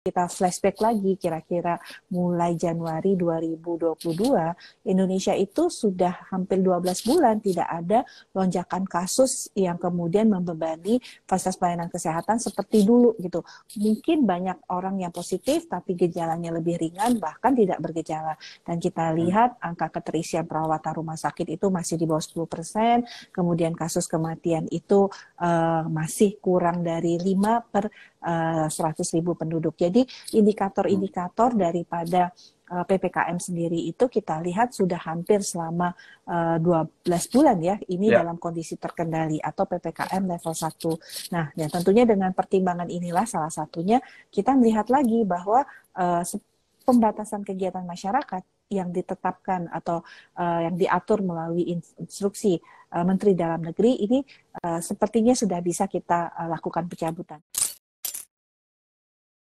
kita flashback lagi kira-kira mulai Januari 2022 Indonesia itu sudah hampir 12 bulan tidak ada lonjakan kasus yang kemudian membebani fasilitas pelayanan kesehatan seperti dulu gitu. Mungkin banyak orang yang positif tapi gejalanya lebih ringan bahkan tidak bergejala dan kita hmm. lihat angka keterisian perawatan rumah sakit itu masih di bawah 10%, kemudian kasus kematian itu uh, masih kurang dari 5 per 100 eh, ribu penduduk. Jadi indikator-indikator daripada eh, PPKM sendiri itu kita lihat sudah hampir selama 12 eh, bulan ya ini ya. dalam kondisi terkendali atau PPKM level 1. Nah, ya tentunya dengan pertimbangan inilah salah satunya kita melihat lagi bahwa pembatasan kegiatan masyarakat yang ditetapkan atau yang diatur melalui instruksi Menteri Dalam Negeri ini sepertinya sudah bisa kita lakukan pencabutan.